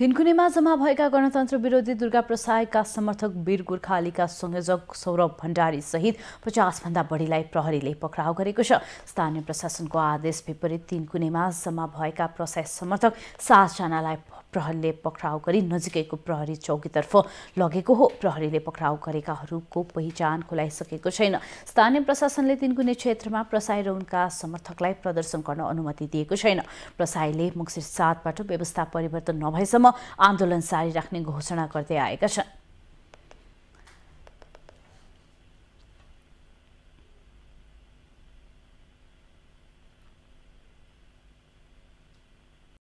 तिनकुनेमा जम्मा भएका गणतन्त्र विरोधी दुर्गा प्रसायका समर्थक वीर गोर्खालीका संयोजक सौरभ भण्डारी सहित पचासभन्दा बढीलाई प्रहरीले पक्राउ गरेको छ स्थानीय प्रशासनको आदेश विपरीत तिनकुनेमा जम्मा भएका प्रसाय समर्थक सातजनालाई प्रहरीले पक्राउ गरी नजिकैको प्रहरी चौकीतर्फ लगेको हो प्रहरीले पक्राउ गरेकाहरूको पहिचान खुलाइसकेको छैन स्थानीय प्रशासनले तिनकुने क्षेत्रमा प्रसाई र उनका समर्थकलाई प्रदर्शन गर्न अनुमति दिएको छैन प्रसाईले मङ्सिर सातबाट व्यवस्था परिवर्तन नभएसम्म आन्दोलन जारी राख्ने घोषणा गर्दै आएका छन्